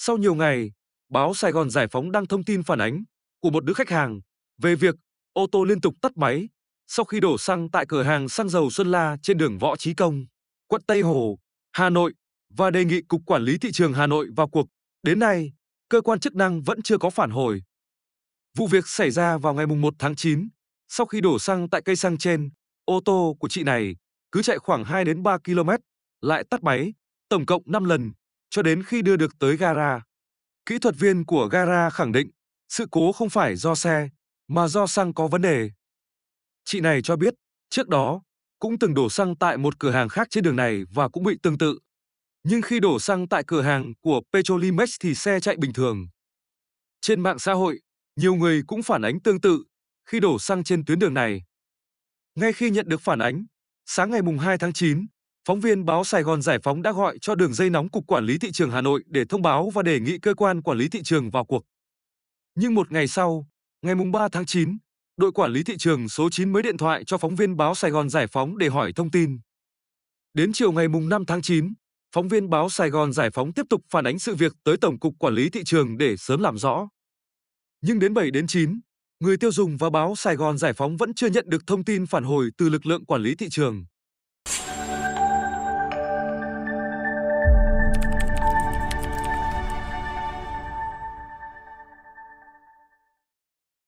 Sau nhiều ngày, báo Sài Gòn Giải phóng đăng thông tin phản ánh của một nữ khách hàng về việc ô tô liên tục tắt máy sau khi đổ xăng tại cửa hàng xăng dầu Xuân La trên đường Võ Chí Công, quận Tây Hồ, Hà Nội và đề nghị Cục Quản lý Thị trường Hà Nội vào cuộc. Đến nay, cơ quan chức năng vẫn chưa có phản hồi. Vụ việc xảy ra vào ngày 1 tháng 9, sau khi đổ xăng tại cây xăng trên, ô tô của chị này cứ chạy khoảng 2 đến 3 km, lại tắt máy, tổng cộng 5 lần cho đến khi đưa được tới gara. Kỹ thuật viên của gara khẳng định sự cố không phải do xe, mà do xăng có vấn đề. Chị này cho biết, trước đó cũng từng đổ xăng tại một cửa hàng khác trên đường này và cũng bị tương tự. Nhưng khi đổ xăng tại cửa hàng của Petrolimex thì xe chạy bình thường. Trên mạng xã hội, nhiều người cũng phản ánh tương tự khi đổ xăng trên tuyến đường này. Ngay khi nhận được phản ánh, sáng ngày 2 tháng 9, phóng viên báo Sài Gòn Giải phóng đã gọi cho đường dây nóng Cục Quản lý Thị trường Hà Nội để thông báo và đề nghị cơ quan quản lý thị trường vào cuộc. Nhưng một ngày sau, ngày 3 tháng 9, đội quản lý thị trường số 9 mới điện thoại cho phóng viên báo Sài Gòn Giải phóng để hỏi thông tin. Đến chiều ngày 5 tháng 9, phóng viên báo Sài Gòn Giải phóng tiếp tục phản ánh sự việc tới Tổng cục Quản lý Thị trường để sớm làm rõ. Nhưng đến 7 đến 9, người tiêu dùng và báo Sài Gòn Giải phóng vẫn chưa nhận được thông tin phản hồi từ lực lượng quản lý thị trường.